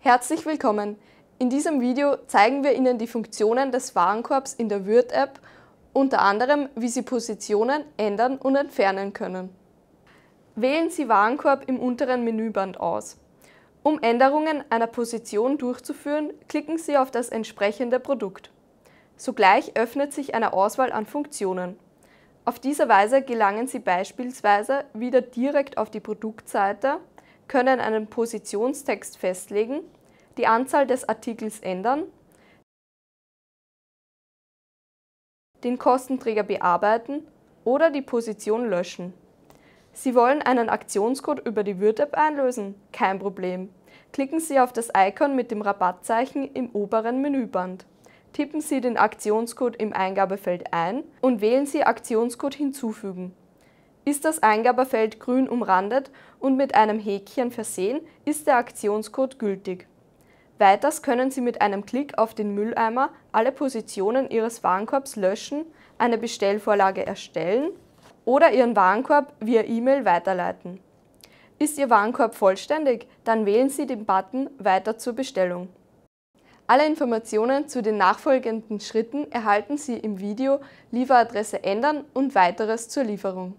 Herzlich willkommen! In diesem Video zeigen wir Ihnen die Funktionen des Warenkorbs in der Wirt-App, unter anderem wie Sie Positionen ändern und entfernen können. Wählen Sie Warenkorb im unteren Menüband aus. Um Änderungen einer Position durchzuführen, klicken Sie auf das entsprechende Produkt. Sogleich öffnet sich eine Auswahl an Funktionen. Auf diese Weise gelangen Sie beispielsweise wieder direkt auf die Produktseite können einen Positionstext festlegen, die Anzahl des Artikels ändern, den Kostenträger bearbeiten oder die Position löschen. Sie wollen einen Aktionscode über die Wirt-App einlösen? Kein Problem. Klicken Sie auf das Icon mit dem Rabattzeichen im oberen Menüband. Tippen Sie den Aktionscode im Eingabefeld ein und wählen Sie Aktionscode hinzufügen. Ist das Eingabefeld grün umrandet und mit einem Häkchen versehen, ist der Aktionscode gültig. Weiters können Sie mit einem Klick auf den Mülleimer alle Positionen Ihres Warenkorbs löschen, eine Bestellvorlage erstellen oder Ihren Warenkorb via E-Mail weiterleiten. Ist Ihr Warenkorb vollständig, dann wählen Sie den Button Weiter zur Bestellung. Alle Informationen zu den nachfolgenden Schritten erhalten Sie im Video Lieferadresse ändern und weiteres zur Lieferung.